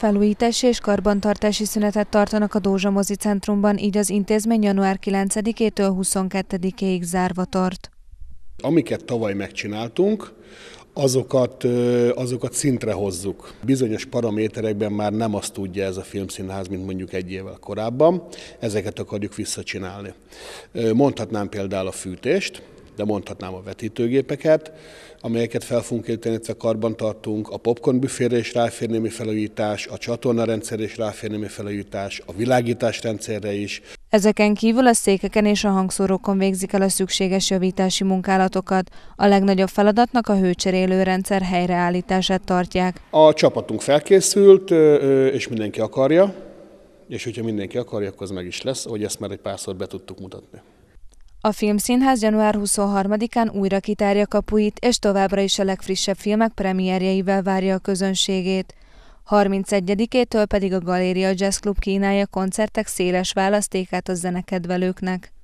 Felújítási és karbantartási szünetet tartanak a Dózsa mozi centrumban, így az intézmény január 9-től 22-ig zárva tart. Amiket tavaly megcsináltunk, azokat, azokat szintre hozzuk. Bizonyos paraméterekben már nem azt tudja ez a filmszínház, mint mondjuk egy évvel korábban. Ezeket akarjuk visszacsinálni. Mondhatnám például a fűtést, de mondhatnám a vetítőgépeket, amelyeket fel fogunk érteni, a karban tartunk, a popcorn büfére is ráfér némi felújítás, a csatornarendszerre is ráfér némi felújítás, a világítás rendszerre is. Ezeken kívül a székeken és a hangszórókon végzik el a szükséges javítási munkálatokat. A legnagyobb feladatnak a hőcserélő rendszer helyreállítását tartják. A csapatunk felkészült, és mindenki akarja, és hogyha mindenki akarja, akkor az meg is lesz, hogy ezt már egy párszor be tudtuk mutatni. A Filmszínház január 23-án újra kitárja kapuit, és továbbra is a legfrissebb filmek premierjeivel várja a közönségét. 31-től pedig a Galéria Jazz Club kínálja koncertek széles választékát a zenekedvelőknek.